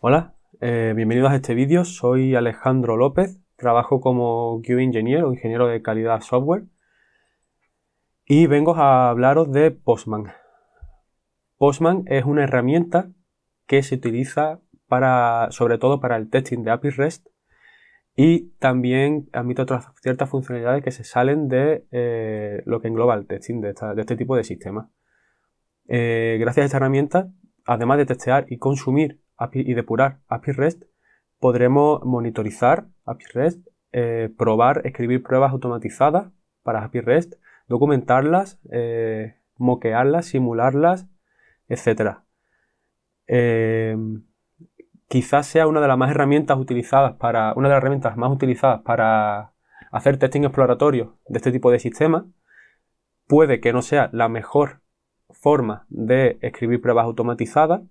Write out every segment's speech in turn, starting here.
Hola, eh, bienvenidos a este vídeo. Soy Alejandro López, trabajo como QA Engineer o ingeniero de calidad software y vengo a hablaros de Postman. Postman es una herramienta que se utiliza para, sobre todo para el testing de API REST y también admite otras ciertas funcionalidades que se salen de eh, lo que engloba el testing de, este tipo de sistemas. Eh, gracias a esta herramienta, además de testear y consumir y depurar API REST, podremos monitorizar API REST, eh, probar, escribir pruebas automatizadas para API REST, documentarlas, eh, moquearlas, simularlas, etc. Eh, quizás sea una de las más herramientas utilizadas para. una de las herramientas más utilizadas para hacer testing exploratorio de este tipo de sistema. Puede que no sea la mejor forma de escribir pruebas automatizadas,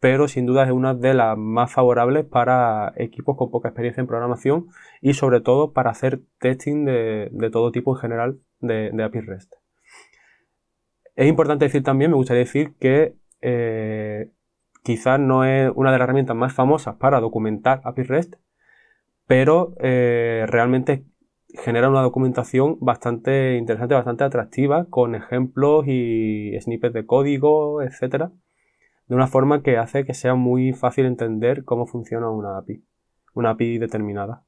pero sin duda es una de las más favorables para equipos con poca experiencia en programación y sobre todo para hacer testing de, todo tipo en general de, API REST. Es importante decir también, me gustaría decir que eh, quizás no es una de las herramientas más famosas para documentar API REST, pero eh, realmente genera una documentación bastante interesante, bastante atractiva, con ejemplos y snippets de código, etcétera de una forma que hace que sea muy fácil entender cómo funciona una API, una API determinada.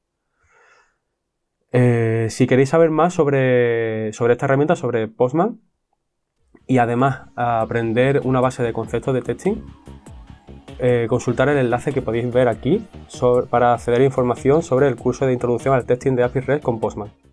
Eh, si queréis saber más sobre, esta herramienta, sobre Postman, y además aprender una base de conceptos de testing, eh, consultar el enlace que podéis ver aquí para acceder a información sobre el curso de introducción al testing de API Red con Postman.